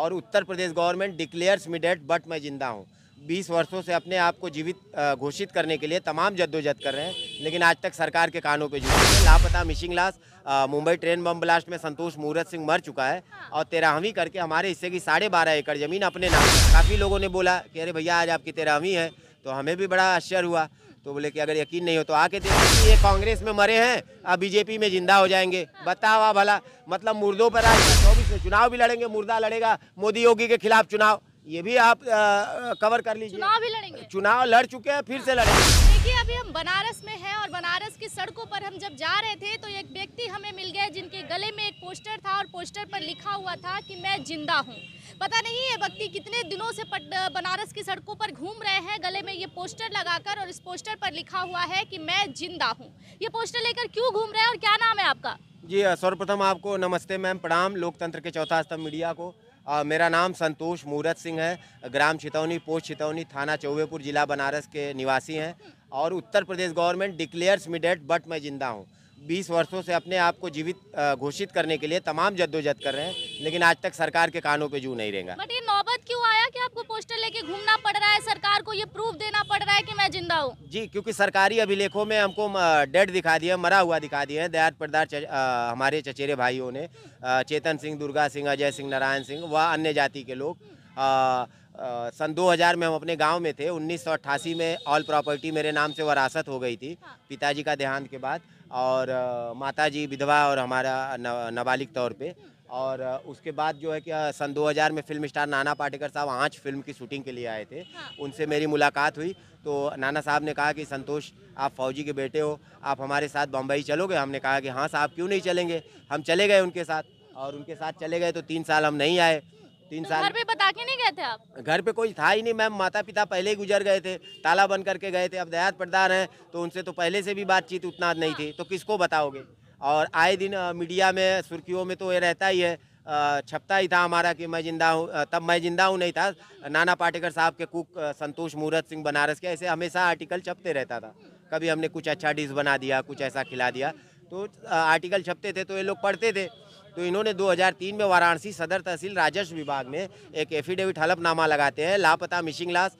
और Uttar Pradesh government declares me dead but मैं जिंदा हूँ बीस वर्षों से अपने आप को जीवित घोषित करने के लिए तमाम जद्दोजहद कर रहे हैं लेकिन आज तक सरकार के कानों पे जुटे हैं लापता मिशिंग लाश मुंबई ट्रेन बम ब्लास्ट में संतोष मूरत सिंह मर चुका है हाँ। और तेरहवीं करके हमारे हिस्से की साढ़े बारह एकड़ ज़मीन अपने नाम काफ़ी लोगों ने बोला कि अरे भैया आज आपकी तेरहवीं है तो हमें भी बड़ा आश्चर्य हुआ तो बोले कि अगर यकीन नहीं हो तो आके देखो ये कांग्रेस में मरे हैं अब बीजेपी में जिंदा हो जाएंगे बताओ भला मतलब मुर्दों पर आज चौबीस में चुनाव भी लड़ेंगे मुर्दा लड़ेगा मोदी योगी के खिलाफ चुनाव ये भी आप आ, कवर कर लीजिए चुनाव भी लड़ेंगे चुनाव लड़ चुके हैं फिर से लड़ेंगे देखिए अभी हम बनारस में हैं और बनारस की सड़कों पर हम जब जा रहे थे तो एक व्यक्ति हमें मिल गया जिनके गले में एक पोस्टर था और पोस्टर पर लिखा हुआ था कि मैं जिंदा हूँ पता नहीं ये व्यक्ति कितने दिनों से बनारस की सड़कों पर घूम रहे हैं गले में ये पोस्टर लगाकर और इस पोस्टर पर लिखा हुआ है कि मैं जिंदा हूँ ये पोस्टर लेकर क्यों घूम रहे हैं और क्या नाम है आपका जी सर्वप्रथम आपको नमस्ते मैम प्रणाम लोकतंत्र के चौथा स्तंभ मीडिया को आ, मेरा नाम संतोष मूरत सिंह है ग्राम चितौनी पोस्ट चितौनी थाना चौबेपुर जिला बनारस के निवासी हैं और Uttar Pradesh government declares me dead but मैं ज़िंदा हूँ बीस वर्षों से अपने आप को जीवित घोषित करने के लिए तमाम जद्दोजहद कर रहे हैं लेकिन आज तक सरकार के कानों पे जू नहीं रहेगा पोस्टर लेके घूमना पड़ रहा है सरकार को ये प्रूफ देना पड़ रहा है कि मैं जिंदा हूँ जी क्योंकि सरकारी अभिलेखों में हमको डेड दिखा दिया मरा हुआ दिखा दिया है दयात परदार च, हमारे चचेरे भाइयों ने चेतन सिंह दुर्गा सिंह अजय सिंह नारायण सिंह व अन्य जाति के लोग आ, आ, सन 2000 में हम अपने गांव में थे उन्नीस में ऑल प्रॉपर्टी मेरे नाम से वरासत हो गई थी हाँ। पिताजी का देहांत के बाद और माताजी विधवा और हमारा नाबालिग तौर पे और उसके बाद जो है कि सन 2000 में फिल्म स्टार नाना पाटेकर साहब आँच फिल्म की शूटिंग के लिए आए थे हाँ। उनसे मेरी मुलाकात हुई तो नाना साहब ने कहा कि संतोष आप फौजी के बेटे हो आप हमारे साथ बम्बई चलोगे हमने कहा कि हाँ साहब क्यों नहीं चलेंगे हम चले गए उनके साथ और उनके साथ चले गए तो तीन साल हम नहीं आए तीन तो साल घर पे बता के नहीं गए थे आप घर पे कोई था ही नहीं मैम माता पिता पहले ही गुजर गए थे ताला बंद करके गए थे अब दयात पड़दार हैं तो उनसे तो पहले से भी बातचीत उतना नहीं थी तो किसको बताओगे और आए दिन मीडिया में सुर्खियों में तो ये रहता ही है छपता ही था हमारा कि मैं जिंदा हूँ तब मैं जिंदा हूँ नहीं था नाना पाटेकर साहब के कुक संतोष मूरत सिंह बनारस के ऐसे हमेशा आर्टिकल छपते रहता था कभी हमने कुछ अच्छा डिश बना दिया कुछ ऐसा खिला दिया तो आर्टिकल छपते थे तो ये लोग पढ़ते थे तो इन्होंने 2003 में वाराणसी सदर तहसील राजस्व विभाग में एक एफिडेविट हलफनामा लगाते हैं लापता मिशिंग लाश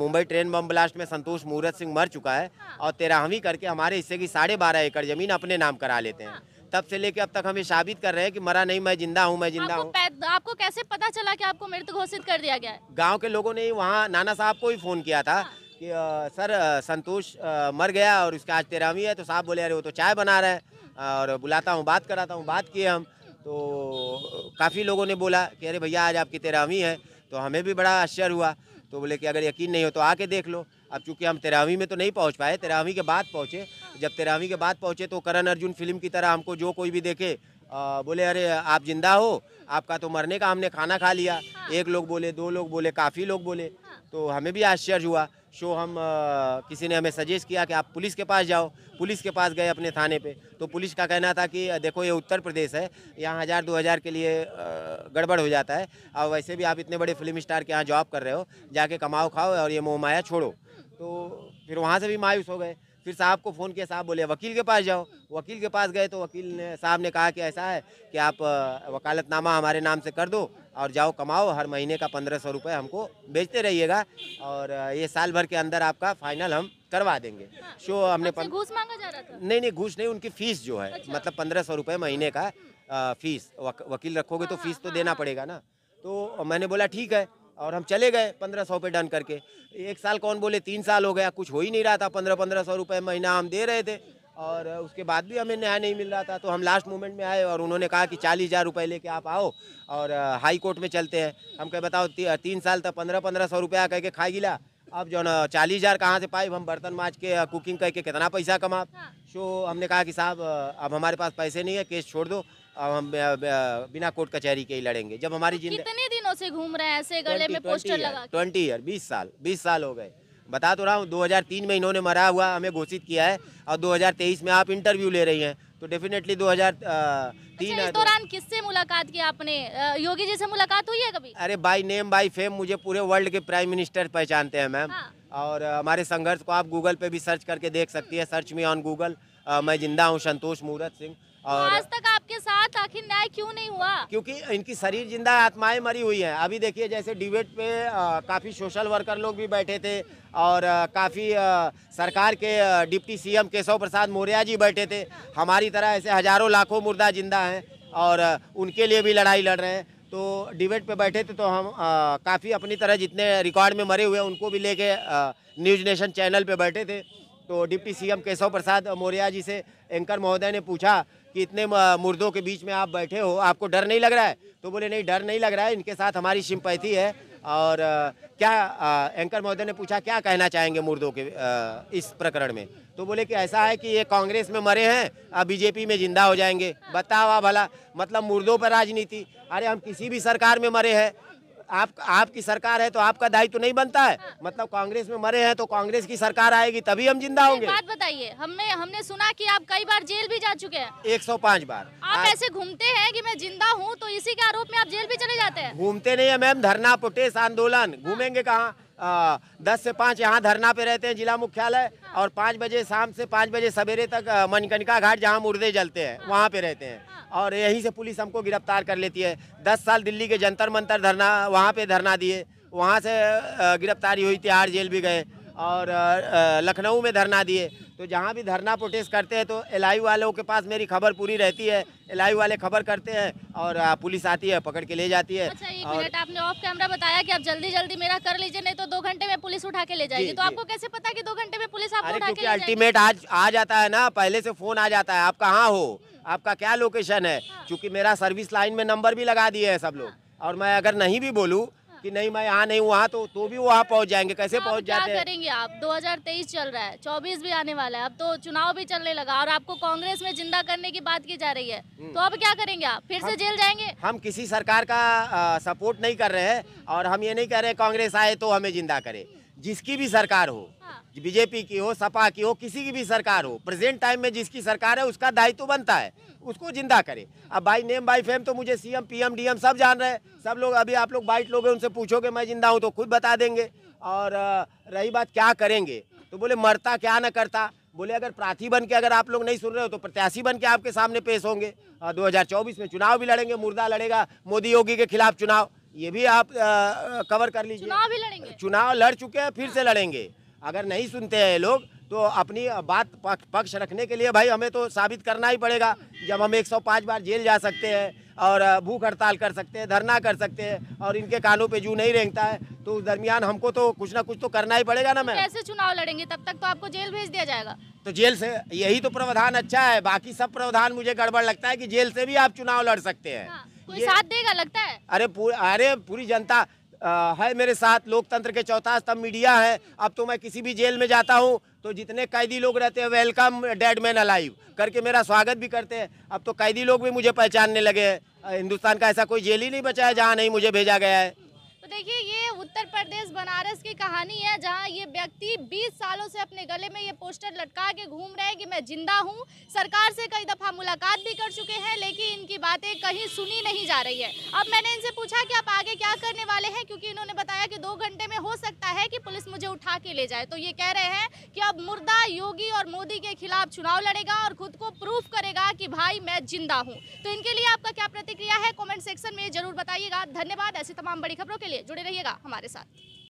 मुंबई ट्रेन बम ब्लास्ट में संतोष मुहूर्त सिंह मर चुका है हाँ। और तेरहवीं करके हमारे हिस्से की साढ़े बारह एकड़ जमीन अपने नाम करा लेते हैं हाँ। तब से लेके अब तक हमें साबित कर रहे हैं कि मरा नहीं मैं जिंदा हूँ मैं जिंदा हूँ आपको कैसे पता चला कि आपको मृत घोषित कर दिया गया गाँव के लोगों ने वहाँ नाना साहब को ही फोन किया था हाँ। कि सर संतोष मर गया और उसका आज तेरहवीं है तो साहब बोले अरे वो तो चाय बना रहे हैं हम्म। और बुलाता हूँ बात कराता हूँ बात किए हम तो काफ़ी लोगों ने बोला कि अरे भैया आज आपकी तेरहवीं है तो हमें भी बड़ा आश्चर्य हुआ तो बोले कि अगर यकीन नहीं हो तो आके देख लो अब चूंकि हम तेरहवीं में तो नहीं पहुंच पाए तेरहवीं के बाद पहुंचे जब तेरहवीं के बाद पहुंचे तो करण अर्जुन फिल्म की तरह हमको जो कोई भी देखे आ, बोले अरे आप जिंदा हो आपका तो मरने का हमने खाना खा लिया हाँ। एक लोग बोले दो लोग बोले काफ़ी लोग बोले तो हमें भी आश्चर्य हुआ शो हम आ, किसी ने हमें सजेस्ट किया कि आप पुलिस के पास जाओ पुलिस के पास गए अपने थाने पे तो पुलिस का कहना था कि देखो ये उत्तर प्रदेश है यहाँ हज़ार दो हज़ार के लिए गड़बड़ हो जाता है और वैसे भी आप इतने बड़े फिल्म स्टार के यहाँ जॉब कर रहे हो जाके कमाओ खाओ और ये मोहमाया छोड़ो तो फिर वहाँ से भी मायूस हो गए फिर साहब को फ़ोन किया साहब बोले वकील के पास जाओ वकील के पास गए तो वकील ने साहब ने कहा कि ऐसा है कि आप वकालतनामा हमारे नाम से कर दो और जाओ कमाओ हर महीने का पंद्रह सौ रुपये हमको भेजते रहिएगा और ये साल भर के अंदर आपका फाइनल हम करवा देंगे हाँ, शो हमने अच्छा, पन... घूस मांगा जा रहा था नहीं नहीं घूस नहीं उनकी फीस जो है अच्छा। मतलब पंद्रह सौ रुपये महीने का फीस वक, वकील रखोगे तो फीस हाँ, तो हाँ, देना हाँ। पड़ेगा ना तो मैंने बोला ठीक है और हम चले गए पंद्रह सौ डन करके एक साल कौन बोले तीन साल हो गया कुछ हो ही नहीं रहा था पंद्रह पंद्रह सौ रुपये महीना हम दे रहे थे और उसके बाद भी हमें न्याय नहीं मिल रहा था तो हम लास्ट मोमेंट में आए और उन्होंने कहा कि चालीस हज़ार रुपये लेके आप आओ और हाई कोर्ट में चलते हैं हम कह बताओ ती, तीन साल तक पंद्रह पंद्रह सौ रुपया कह के खाई गिला अब जो ना चालीस हज़ार कहाँ से पाए हम बर्तन माँच के कुकिंग करके कितना पैसा कमा सो हाँ। हमने कहा कि साहब अब हमारे पास पैसे नहीं है केस छोड़ दो अब हम बिना कोर्ट कचहरी के ही लड़ेंगे जब हमारी तो जिंदगी कितने दिनों से घूम रहे हैं ऐसे गले में पोस्टर लगा ट्वेंटी ईयर बीस साल बीस साल हो गए बता तो रहा हूँ 2003 में इन्होंने मरा हुआ हमें घोषित किया है और 2023 में आप इंटरव्यू ले रही हैं तो डेफिनेटली 2003 अच्छा, इस तो- दौरान किससे मुलाकात की आपने योगी जी से मुलाकात हुई है कभी अरे बाई नेम बाई फेम मुझे पूरे वर्ल्ड के प्राइम मिनिस्टर पहचानते हैं मैम हाँ। और हमारे संघर्ष को आप गूगल पे भी सर्च करके देख सकती है सर्च मी ऑन गूगल मैं जिंदा हूँ संतोष मूरत सिंह और आज तक आपके साथ आखिर न्याय क्यों नहीं हुआ क्योंकि इनकी शरीर जिंदा आत्माएं मरी हुई हैं अभी देखिए जैसे डिबेट पे काफ़ी सोशल वर्कर लोग भी बैठे थे और काफ़ी सरकार के डिप्टी सीएम केशव प्रसाद मौर्य जी बैठे थे हमारी तरह ऐसे हजारों लाखों मुर्दा जिंदा हैं और उनके लिए भी लड़ाई लड़ रहे हैं तो डिबेट पे बैठे थे तो हम काफ़ी अपनी तरह जितने रिकॉर्ड में मरे हुए उनको भी लेके न्यूज नेशन चैनल पे बैठे थे तो डिप्टी सीएम केशव प्रसाद मौर्य जी से एंकर महोदय ने पूछा कि इतने मुर्दों के बीच में आप बैठे हो आपको डर नहीं लग रहा है तो बोले नहीं डर नहीं लग रहा है इनके साथ हमारी सिंपैथी है और आ, क्या आ, एंकर महोदय ने पूछा क्या कहना चाहेंगे मुर्दों के आ, इस प्रकरण में तो बोले कि ऐसा है कि ये कांग्रेस में मरे हैं अब बीजेपी में जिंदा हो जाएंगे बताओ भला मतलब मुर्दों पर राजनीति अरे हम किसी भी सरकार में मरे हैं आप आपकी सरकार है तो आपका दायित्व तो नहीं बनता है हाँ। मतलब कांग्रेस में मरे हैं तो कांग्रेस की सरकार आएगी तभी हम जिंदा होंगे बात बताइए हमने हमने सुना कि आप कई बार जेल भी जा चुके हैं 105 बार आप आ... ऐसे घूमते हैं कि मैं जिंदा हूँ तो इसी के आरोप में आप जेल भी चले जाते हैं घूमते नहीं है मैम धरना प्रोटेस्ट आंदोलन घूमेंगे कहाँ आ, दस से पाँच यहाँ धरना पे रहते हैं जिला मुख्यालय और पाँच बजे शाम से पाँच बजे सवेरे तक मनकनिका घाट जहाँ मुर्दे जलते हैं वहाँ पे रहते हैं और यहीं से पुलिस हमको गिरफ्तार कर लेती है दस साल दिल्ली के जंतर मंतर धरना वहाँ पे धरना दिए वहाँ से गिरफ्तारी हुई तिहाड़ जेल भी गए और लखनऊ में धरना दिए तो जहाँ भी धरना प्रोटेस्ट करते हैं तो एल वालों के पास मेरी खबर पूरी रहती है एल वाले खबर करते हैं और पुलिस आती है पकड़ के ले जाती है अच्छा एक मिनट आपने ऑफ कैमरा बताया कि आप जल्दी जल्दी मेरा कर लीजिए नहीं तो दो घंटे में पुलिस उठा के ले जाएगी तो आपको कैसे पता कि दो घंटे में पुलिस आपको उठा के अल्टीमेट आज आ जाता है ना पहले से फोन आ जाता है आप कहाँ हो आपका क्या लोकेशन है हाँ। चूँकि मेरा सर्विस लाइन में नंबर भी लगा दिए है सब लोग हाँ। और मैं अगर नहीं भी बोलूँ कि नहीं मैं यहाँ नहीं वहाँ तो तो भी वहाँ पहुँच जाएंगे कैसे पहुँच जाते हैं करेंगे आप 2023 चल रहा है 24 भी आने वाला है अब तो चुनाव भी चलने लगा और आपको कांग्रेस में जिंदा करने की बात की जा रही है हम्म। तो अब क्या करेंगे आप फिर से जेल जाएंगे हम किसी सरकार का सपोर्ट नहीं कर रहे हैं हम्म। और हम ये नहीं कह रहे कांग्रेस आए तो हमें जिंदा करे जिसकी भी सरकार हो हाँ। बीजेपी की हो सपा की हो किसी की भी सरकार हो प्रेजेंट टाइम में जिसकी सरकार है उसका दायित्व बनता है उसको जिंदा करे अब भाई नेम बाई फेम तो मुझे सीएम पीएम डीएम सब जान रहे हैं सब लोग अभी आप लोग बाइट लोगे उनसे पूछोगे मैं जिंदा हूँ तो खुद बता देंगे और रही बात क्या करेंगे तो बोले मरता क्या ना करता बोले अगर प्रार्थी बन के अगर आप लोग नहीं सुन रहे हो तो प्रत्याशी बन के आपके सामने पेश होंगे 2024 में चुनाव भी लड़ेंगे मुर्दा लड़ेगा मोदी योगी के खिलाफ चुनाव ये भी आप आ, कवर कर लीजिए चुनाव भी लड़ेंगे चुनाव लड़ चुके हैं फिर से लड़ेंगे अगर नहीं सुनते हैं लोग तो अपनी बात पक्ष रखने के लिए भाई हमें तो साबित करना ही पड़ेगा जब हम 105 बार जेल जा सकते हैं और भूख हड़ताल कर सकते हैं धरना कर सकते हैं और इनके कानों पे जू नहीं रेंगता है तो उस दरमियान हमको तो कुछ ना कुछ तो करना ही पड़ेगा ना तो मैं कैसे चुनाव लड़ेंगे तब तक तो आपको जेल भेज दिया जाएगा तो जेल से यही तो प्रावधान अच्छा है बाकी सब प्रावधान मुझे गड़बड़ लगता है कि जेल से भी आप चुनाव लड़ सकते हैं हाँ। कोई साथ देगा लगता है अरे पूर, अरे पूरी जनता आ, है मेरे साथ लोकतंत्र के चौथा स्तंभ मीडिया है अब तो मैं किसी भी जेल में जाता हूँ तो जितने कैदी लोग रहते हैं वेलकम डेड मैन अलाइव करके मेरा स्वागत भी करते हैं अब तो कैदी लोग भी मुझे पहचानने लगे हैं हिंदुस्तान का ऐसा कोई जेल ही नहीं बचा है जहाँ नहीं मुझे भेजा गया है देखिए ये उत्तर प्रदेश बनारस की कहानी है जहां ये व्यक्ति 20 सालों से अपने गले में ये पोस्टर लटका के घूम रहे हैं कि मैं जिंदा हूं सरकार से कई दफ़ा मुलाकात भी कर चुके हैं लेकिन इनकी बातें कहीं सुनी नहीं जा रही है अब मैंने इनसे पूछा कि आप आगे क्या करने वाले हैं क्योंकि इन्होंने बताया कि दो घंटे में हो सकता है कि पुलिस मुझे उठा के ले जाए तो ये कह रहे हैं कि अब मुर्दा योगी और मोदी के खिलाफ चुनाव लड़ेगा और खुद को प्रूफ करेगा कि भाई मैं जिंदा हूँ तो इनके लिए आपका क्या प्रतिक्रिया है कॉमेंट सेक्शन में जरूर बताइएगा धन्यवाद ऐसी तमाम बड़ी खबरों के लिए जुड़े रहिएगा हमारे साथ